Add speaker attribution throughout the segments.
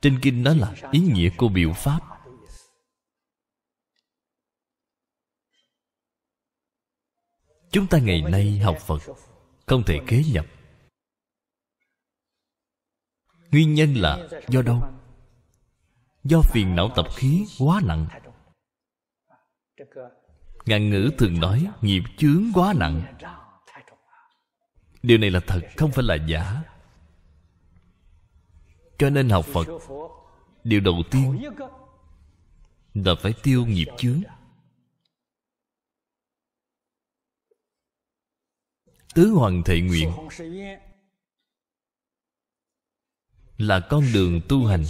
Speaker 1: Trên kinh đó là ý nghĩa của biểu pháp Chúng ta ngày nay học Phật Không thể kế nhập Nguyên nhân là do đâu? Do phiền não tập khí quá nặng Ngạn ngữ thường nói Nghiệp chướng quá nặng Điều này là thật không phải là giả cho nên học phật điều đầu tiên là phải tiêu nghiệp chướng tứ hoàng thệ nguyện là con đường tu hành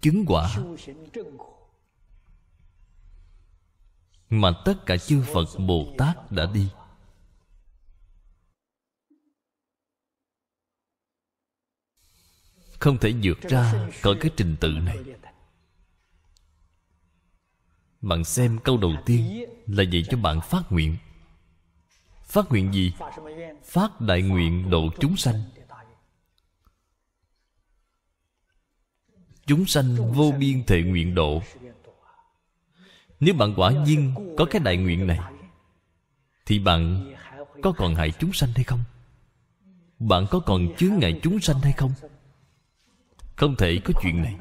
Speaker 1: chứng quả mà tất cả chư phật bồ tát đã đi không thể vượt ra khỏi cái trình tự này bạn xem câu đầu tiên là dạy cho bạn phát nguyện phát nguyện gì phát đại nguyện độ chúng sanh chúng sanh vô biên thể nguyện độ nếu bạn quả nhiên có cái đại nguyện này thì bạn có còn hại chúng sanh hay không bạn có còn chướng ngại chúng sanh hay không không thể có chuyện này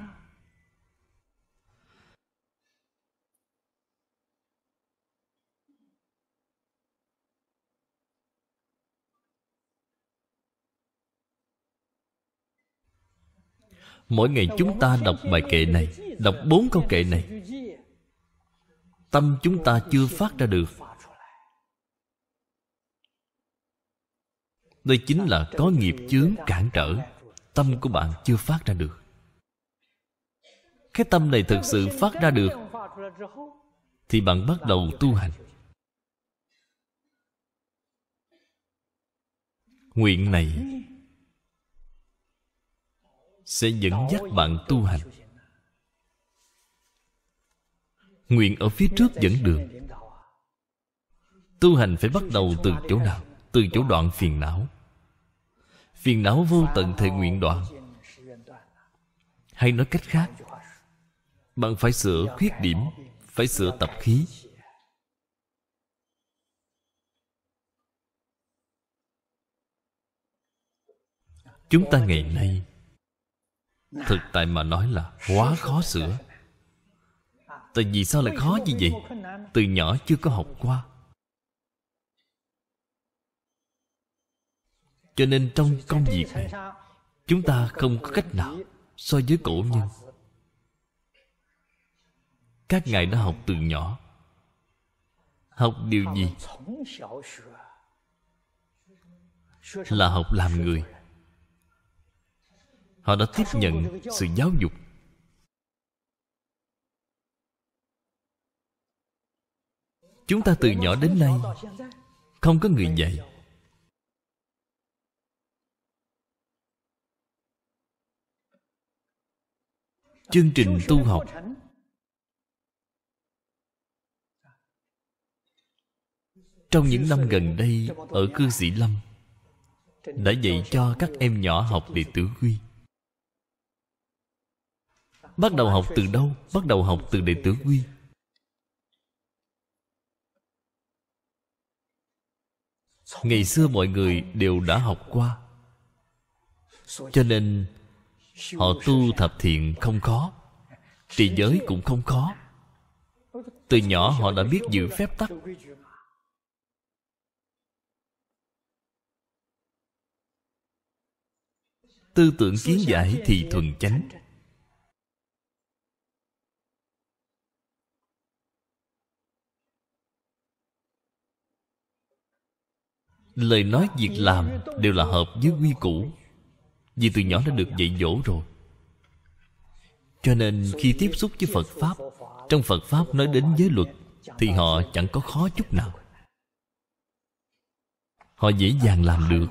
Speaker 1: Mỗi ngày chúng ta đọc bài kệ này Đọc bốn câu kệ này Tâm chúng ta chưa phát ra được Đây chính là có nghiệp chướng cản trở tâm của bạn chưa phát ra được cái tâm này thực sự phát ra được thì bạn bắt đầu tu hành nguyện này sẽ dẫn dắt bạn tu hành nguyện ở phía trước dẫn đường tu hành phải bắt đầu từ chỗ nào từ chỗ đoạn phiền não Phiền não vô tận thể nguyện đoạn Hay nói cách khác Bạn phải sửa khuyết điểm Phải sửa tập khí Chúng ta ngày nay Thực tại mà nói là quá khó sửa Tại vì sao lại khó như vậy Từ nhỏ chưa có học qua cho nên trong công việc này chúng ta không có cách nào so với cổ nhân các ngài đã học từ nhỏ học điều gì là học làm người họ đã tiếp nhận sự giáo dục chúng ta từ nhỏ đến nay không có người dạy chương trình tu học trong những năm gần đây ở cư sĩ lâm đã dạy cho các em nhỏ học về tử quy bắt đầu học từ đâu bắt đầu học từ đệ tử quy ngày xưa mọi người đều đã học qua cho nên Họ tu thập thiện không khó Trì giới cũng không khó Từ nhỏ họ đã biết giữ phép tắc Tư tưởng kiến giải thì thuần chánh Lời nói việc làm đều là hợp với quy củ vì từ nhỏ đã được dạy dỗ rồi Cho nên khi tiếp xúc với Phật Pháp Trong Phật Pháp nói đến giới luật Thì họ chẳng có khó chút nào Họ dễ dàng làm được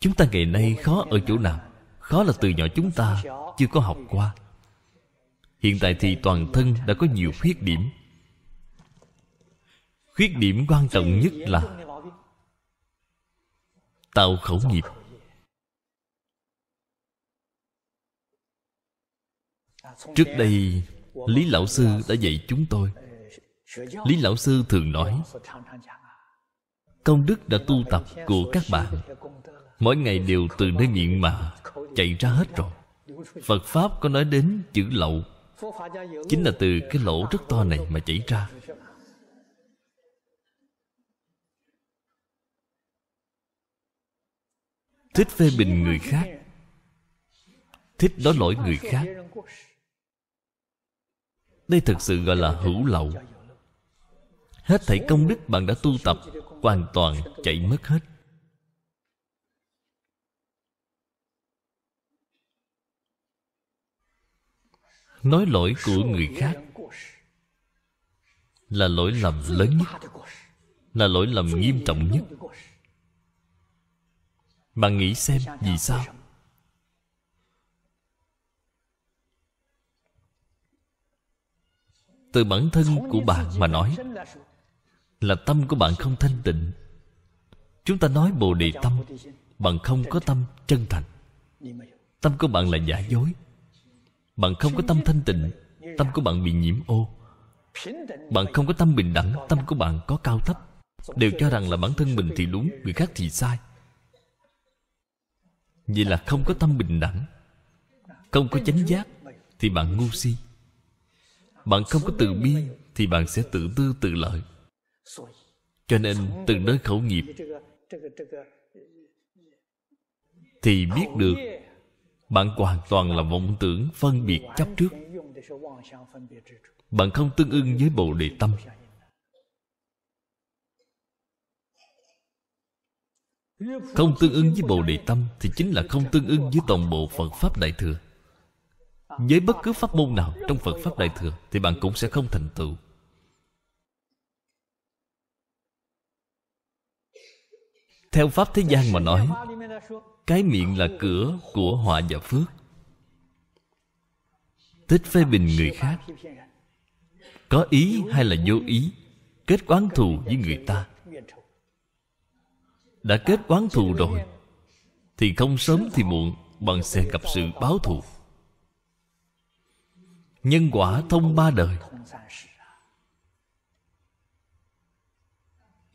Speaker 1: Chúng ta ngày nay khó ở chỗ nào Khó là từ nhỏ chúng ta chưa có học qua Hiện tại thì toàn thân đã có nhiều khuyết điểm Khuyết điểm quan trọng nhất là Tạo khẩu nghiệp trước đây lý lão sư đã dạy chúng tôi ờ, lý lão sư thường nói công đức đã tu tập của các bạn mỗi ngày đều từ nơi miệng mà chạy ra hết rồi phật pháp có nói đến chữ lậu chính là từ cái lỗ rất to này mà chảy ra thích phê bình người khác thích nói lỗi người khác đây thực sự gọi là hữu lậu hết thảy công đức bạn đã tu tập hoàn toàn chạy mất hết nói lỗi của người khác là lỗi lầm lớn nhất là lỗi lầm nghiêm trọng nhất bạn nghĩ xem vì sao từ bản thân của bạn mà nói là tâm của bạn không thanh tịnh chúng ta nói bồ đề tâm bạn không có tâm chân thành tâm của bạn là giả dối bạn không có tâm thanh tịnh tâm của bạn bị nhiễm ô bạn không có tâm bình đẳng tâm của bạn có cao thấp đều cho rằng là bản thân mình thì đúng người khác thì sai vì là không có tâm bình đẳng không có chánh giác thì bạn ngu si bạn không có từ bi thì bạn sẽ tự tư tự lợi cho nên từ nơi khẩu nghiệp thì biết được bạn hoàn toàn là vọng tưởng phân biệt chấp trước bạn không tương ưng với bồ đề tâm không tương ưng với bồ đề tâm thì chính là không tương ưng với toàn bộ phật pháp đại thừa với bất cứ pháp môn nào trong phật pháp đại thừa thì bạn cũng sẽ không thành tựu theo pháp thế gian mà nói cái miệng là cửa của họa và phước thích phê bình người khác có ý hay là vô ý kết oán thù với người ta đã kết oán thù rồi thì không sớm thì muộn bạn sẽ gặp sự báo thù Nhân quả thông ba đời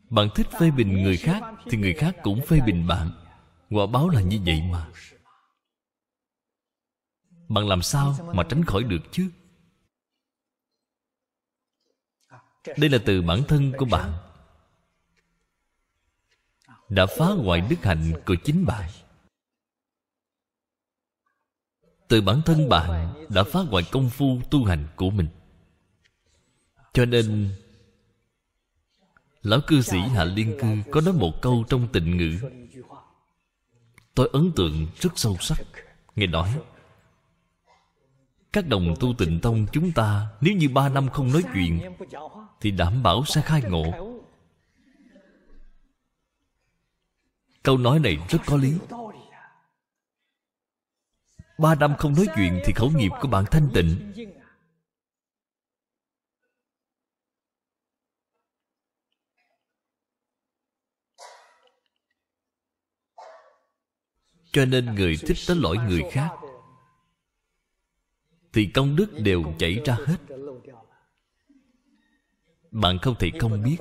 Speaker 1: Bạn thích phê bình người khác Thì người khác cũng phê bình bạn Quả báo là như vậy mà Bạn làm sao mà tránh khỏi được chứ Đây là từ bản thân của bạn Đã phá hoại đức hạnh của chính bạn từ bản thân bạn đã phá hoại công phu tu hành của mình cho nên lão cư sĩ hạ liên cư có nói một câu trong tịnh ngữ tôi ấn tượng rất sâu sắc nghe nói các đồng tu tịnh tông chúng ta nếu như ba năm không nói chuyện thì đảm bảo sẽ khai ngộ câu nói này rất có lý Ba năm không nói chuyện thì khẩu nghiệp của bạn thanh tịnh Cho nên người thích tới lỗi người khác Thì công đức đều chảy ra hết Bạn không thể không biết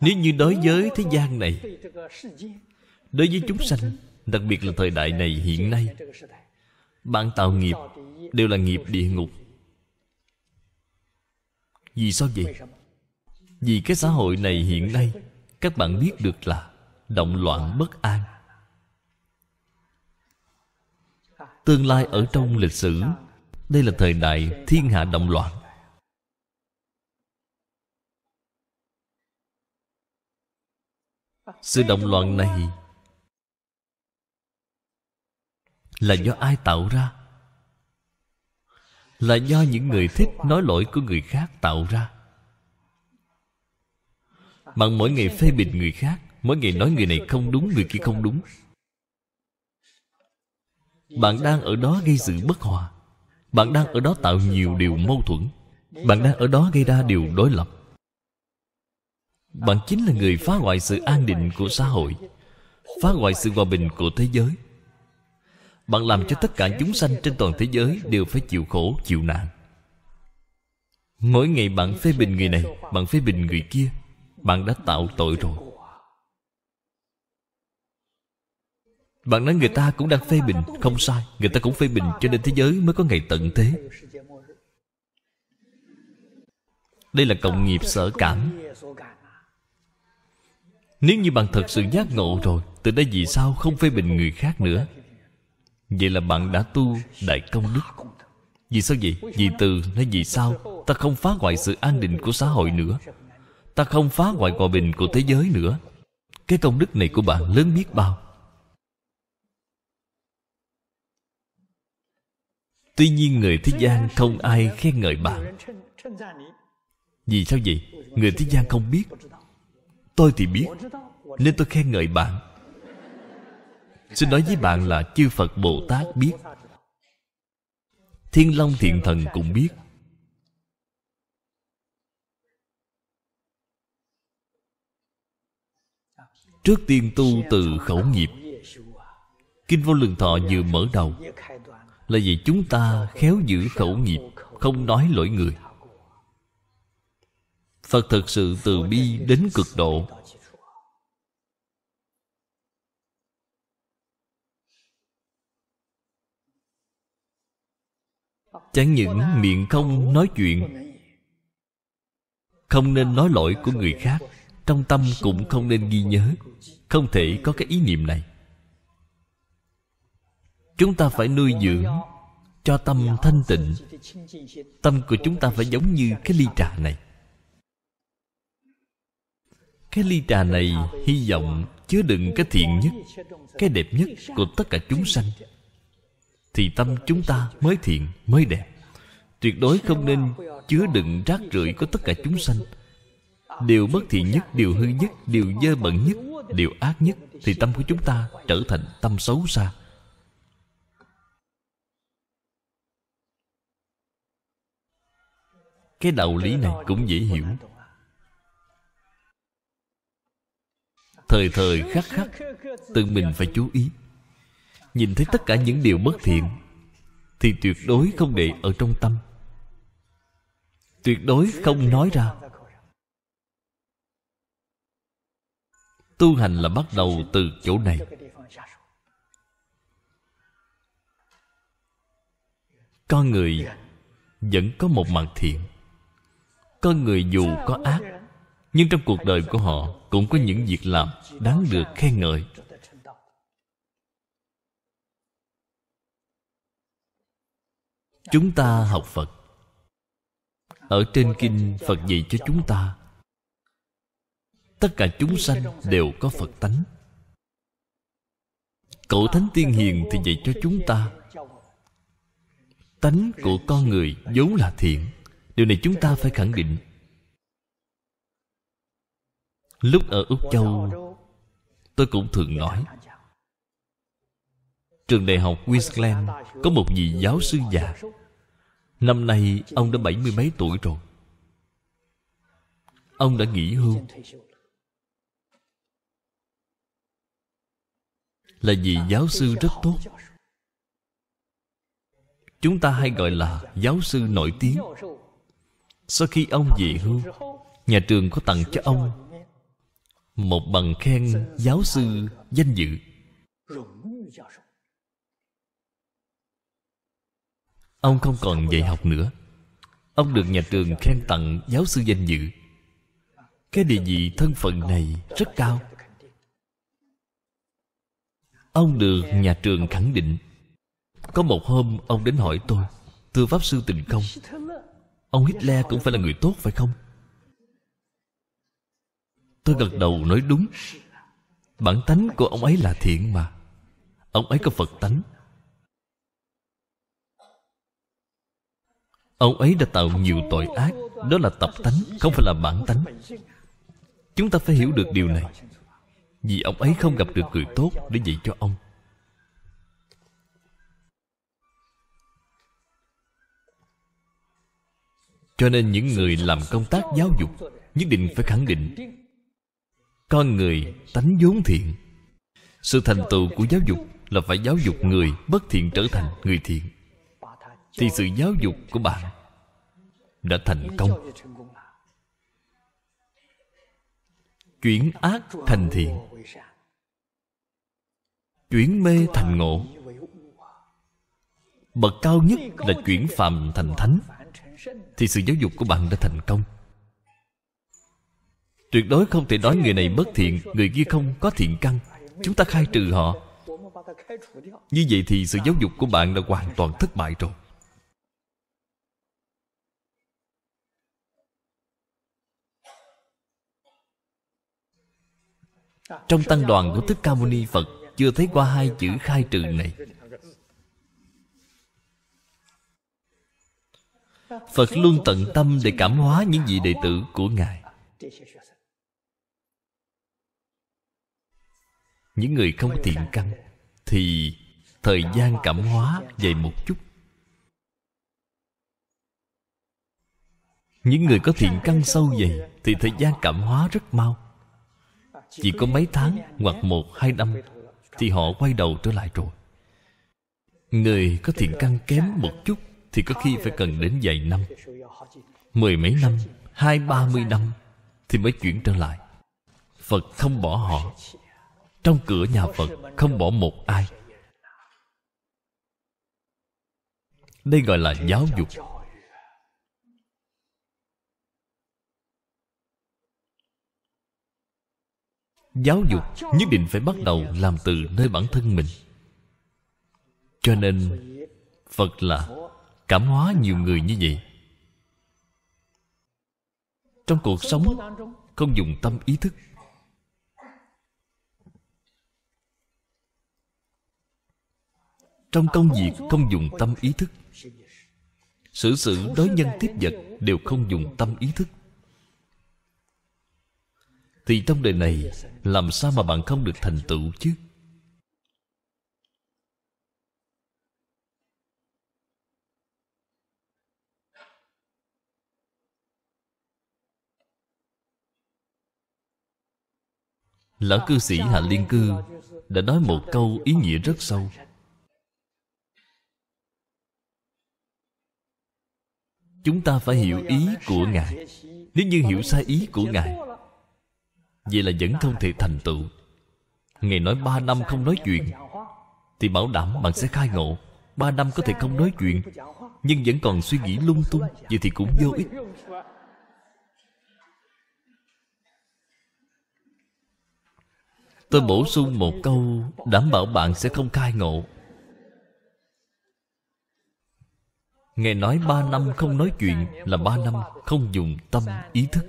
Speaker 1: Nếu như đối với thế gian này
Speaker 2: Đối với chúng sanh
Speaker 1: Đặc biệt là thời đại này hiện nay Bạn tạo nghiệp Đều là nghiệp địa ngục Vì sao vậy? Vì cái xã hội này hiện nay Các bạn biết được là Động loạn bất an Tương lai ở trong lịch sử Đây là thời đại thiên hạ động loạn sự động loạn này là do ai tạo ra là do những người thích nói lỗi của người khác tạo ra bằng mỗi ngày phê bình người khác mỗi ngày nói người này không đúng người kia không đúng bạn đang ở đó gây sự bất hòa bạn đang ở đó tạo nhiều điều mâu thuẫn bạn đang ở đó gây ra điều đối lập bạn chính là người phá hoại sự an định của xã hội Phá hoại sự hòa bình của thế giới Bạn làm cho tất cả chúng sanh trên toàn thế giới Đều phải chịu khổ, chịu nạn Mỗi ngày bạn phê bình người này Bạn phê bình người kia Bạn đã tạo tội rồi Bạn nói người ta cũng đang phê bình Không sai Người ta cũng phê bình cho nên thế giới mới có ngày tận thế Đây là cộng nghiệp sở cảm nếu như bạn thật sự giác ngộ rồi Từ đây vì sao không phê bình người khác nữa Vậy là bạn đã tu Đại công đức Vì sao vậy? Vì từ nói vì sao Ta không phá hoại sự an định của xã hội nữa Ta không phá hoại hòa bình của thế giới nữa Cái công đức này của bạn lớn biết bao Tuy nhiên người thế gian không ai khen ngợi bạn Vì sao vậy? Người thế gian không biết tôi thì biết nên tôi khen ngợi bạn xin nói với bạn là chư phật bồ tát biết thiên long thiện thần cũng biết trước tiên tu từ khẩu nghiệp kinh vô lượng thọ vừa mở đầu là vì chúng ta khéo giữ khẩu nghiệp không nói lỗi người Phật thực sự từ bi đến cực độ Chẳng những miệng không nói chuyện Không nên nói lỗi của người khác Trong tâm cũng không nên ghi nhớ Không thể có cái ý niệm này Chúng ta phải nuôi dưỡng Cho tâm thanh tịnh Tâm của chúng ta phải giống như cái ly trà này cái ly trà này hy vọng chứa đựng cái thiện nhất cái đẹp nhất của tất cả chúng sanh thì tâm chúng ta mới thiện mới đẹp tuyệt đối không nên chứa đựng rác rưởi của tất cả chúng sanh điều bất thiện nhất điều hư nhất điều dơ bẩn nhất điều ác nhất thì tâm của chúng ta trở thành tâm xấu xa cái đạo lý này cũng dễ hiểu thời thời khắc khắc tự mình phải chú ý nhìn thấy tất cả những điều bất thiện thì tuyệt đối không để ở trong tâm tuyệt đối không nói ra tu hành là bắt đầu từ chỗ này con người vẫn có một mặt thiện con người dù có ác nhưng trong cuộc đời của họ cũng có những việc làm đáng được khen ngợi chúng ta học phật ở trên kinh phật dạy cho chúng ta tất cả chúng sanh đều có phật tánh cậu thánh tiên hiền thì dạy cho chúng ta tánh của con người vốn là thiện điều này chúng ta phải khẳng định Lúc ở Úc Châu Tôi cũng thường nói Trường đại học Queensland Có một vị giáo sư già Năm nay ông đã bảy mươi mấy tuổi rồi Ông đã nghỉ hưu Là vị giáo sư rất tốt Chúng ta hay gọi là giáo sư nổi tiếng Sau khi ông về hưu Nhà trường có tặng cho ông một bằng khen giáo sư danh dự ông không còn dạy học nữa ông được nhà trường khen tặng giáo sư danh dự cái địa vị thân phận này rất cao ông được nhà trường khẳng định có một hôm ông đến hỏi tôi thưa pháp sư tình không ông hitler cũng phải là người tốt phải không Tôi gật đầu nói đúng Bản tánh của ông ấy là thiện mà Ông ấy có Phật tánh Ông ấy đã tạo nhiều tội ác Đó là tập tánh Không phải là bản tánh Chúng ta phải hiểu được điều này Vì ông ấy không gặp được người tốt Để dạy cho ông Cho nên những người làm công tác giáo dục Nhất định phải khẳng định con người tánh vốn thiện sự thành tựu của giáo dục là phải giáo dục người bất thiện trở thành người thiện thì sự giáo dục của bạn đã thành công chuyển ác thành thiện chuyển mê thành ngộ bậc cao nhất là chuyển phàm thành thánh thì sự giáo dục của bạn đã thành công Tuyệt đối không thể nói người này bất thiện Người kia không có thiện căn Chúng ta khai trừ họ Như vậy thì sự giáo dục của bạn đã hoàn toàn thất bại rồi Trong tăng đoàn của Thích Ca Mâu Ni Phật Chưa thấy qua hai chữ khai trừ này Phật luôn tận tâm để cảm hóa những vị đệ tử của Ngài những người không thiện căn thì thời gian cảm hóa dày một chút những người có thiện căn sâu dày thì thời gian cảm hóa rất mau chỉ có mấy tháng hoặc một hai năm thì họ quay đầu trở lại rồi người có thiện căn kém một chút thì có khi phải cần đến vài năm mười mấy năm hai ba mươi năm thì mới chuyển trở lại phật không bỏ họ trong cửa nhà phật không bỏ một ai đây gọi là giáo dục giáo dục nhất định phải bắt đầu làm từ nơi bản thân mình cho nên phật là cảm hóa nhiều người như vậy trong cuộc sống không dùng tâm ý thức trong công việc không dùng tâm ý thức sự sự đối nhân tiếp vật đều không dùng tâm ý thức thì trong đời này làm sao mà bạn không được thành tựu chứ lão cư sĩ hạ liên cư đã nói một câu ý nghĩa rất sâu chúng ta phải hiểu ý của ngài nếu như hiểu sai ý của ngài vậy là vẫn không thể thành tựu ngài nói ba năm không nói chuyện thì bảo đảm bạn sẽ khai ngộ ba năm có thể không nói chuyện nhưng vẫn còn suy nghĩ lung tung vậy thì cũng vô ích tôi bổ sung một câu đảm bảo bạn sẽ không khai ngộ nghe nói ba năm không nói chuyện Là ba năm không dùng tâm ý thức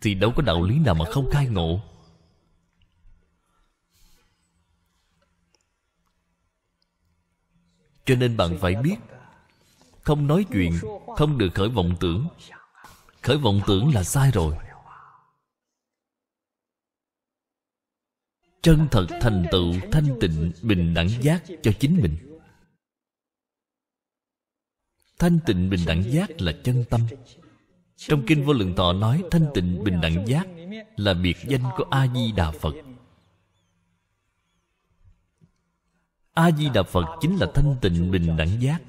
Speaker 1: Thì đâu có đạo lý nào mà không khai ngộ Cho nên bạn phải biết Không nói chuyện Không được khởi vọng tưởng Khởi vọng tưởng là sai rồi Chân thật thành tựu thanh tịnh bình đẳng giác cho chính mình Thanh tịnh bình đẳng giác là chân tâm Trong Kinh Vô Lượng Thọ nói Thanh tịnh bình đẳng giác Là biệt danh của A-di-đà Phật A-di-đà Phật chính là thanh tịnh bình đẳng giác